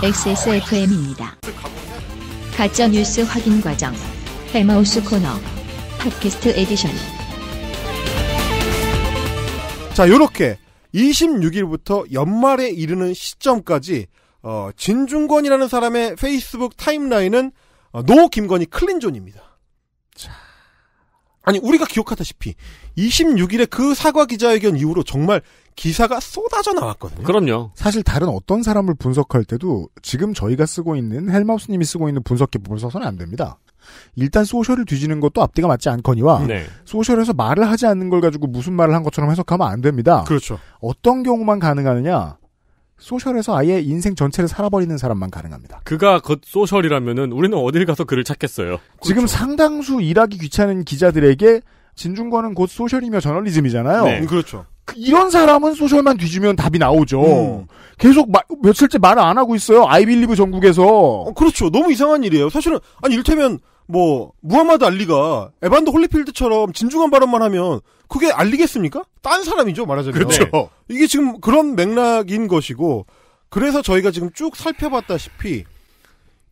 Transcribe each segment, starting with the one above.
XSFM입니다. 가짜 뉴스 확인 과정 해마우스 코너 팟캐스트 에디션. 자, 요렇게 26일부터 연말에 이르는 시점까지 어, 진중권이라는 사람의 페이스북 타임라인은 어, 노 김건희 클린존입니다. 자. 아니 우리가 기억하다시피 26일에 그 사과 기자회견 이후로 정말 기사가 쏟아져 나왔거든요. 그럼요. 사실 다른 어떤 사람을 분석할 때도 지금 저희가 쓰고 있는 헬마우스님이 쓰고 있는 분석 기법을 써서는 안 됩니다. 일단 소셜을 뒤지는 것도 앞뒤가 맞지 않거니와 네. 소셜에서 말을 하지 않는 걸 가지고 무슨 말을 한 것처럼 해석하면 안 됩니다. 그렇죠. 어떤 경우만 가능하느냐? 소셜에서 아예 인생 전체를 살아버리는 사람만 가능합니다. 그가 그 소셜이라면은 우리는 어딜 가서 글을 찾겠어요. 지금 그렇죠. 상당수 일하기 귀찮은 기자들에게 진중권은 곧 소셜이며 저널리즘이잖아요. 네. 음, 그렇죠. 이런 사람은 소셜만 뒤지면 답이 나오죠. 음. 계속 마, 며칠째 말을 안 하고 있어요. 아이빌리브 전국에서. 어, 그렇죠. 너무 이상한 일이에요. 사실은 아니 일테면 뭐 무하마드 알리가 에반드 홀리필드처럼 진중한 발언만 하면 그게 알리겠습니까? 딴 사람이죠 말하자면. 그렇죠. 네. 이게 지금 그런 맥락인 것이고 그래서 저희가 지금 쭉 살펴봤다시피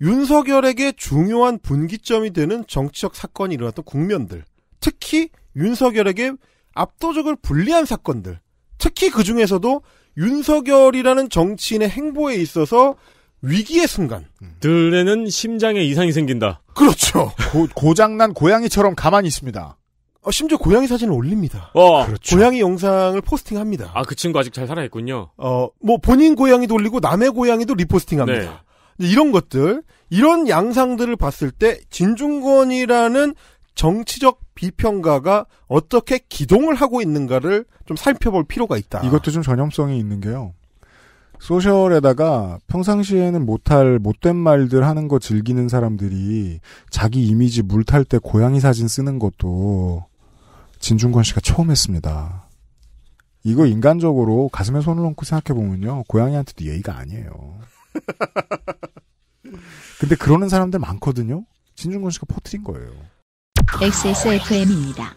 윤석열에게 중요한 분기점이 되는 정치적 사건이 일어났던 국면들 특히 윤석열에게 압도적으로 불리한 사건들, 특히 그 중에서도 윤석열이라는 정치인의 행보에 있어서 위기의 순간들에는 심장에 이상이 생긴다. 그렇죠. 고, 장난 고양이처럼 가만히 있습니다. 어, 심지어 고양이 사진을 올립니다. 어, 그렇죠. 고양이 영상을 포스팅합니다. 아, 그 친구 아직 잘 살아있군요. 어, 뭐 본인 고양이도 올리고 남의 고양이도 리포스팅합니다. 네. 이런 것들, 이런 양상들을 봤을 때 진중권이라는 정치적 비평가가 어떻게 기동을 하고 있는가를 좀 살펴볼 필요가 있다. 이것도 좀 전염성이 있는 게요. 소셜에다가 평상시에는 못할 못된 말들 하는 거 즐기는 사람들이 자기 이미지 물탈 때 고양이 사진 쓰는 것도 진중권 씨가 처음 했습니다. 이거 인간적으로 가슴에 손을 얹고 생각해보면요. 고양이한테도 예의가 아니에요. 근데 그러는 사람들 많거든요. 진중권 씨가 퍼트린 거예요. XSFM입니다.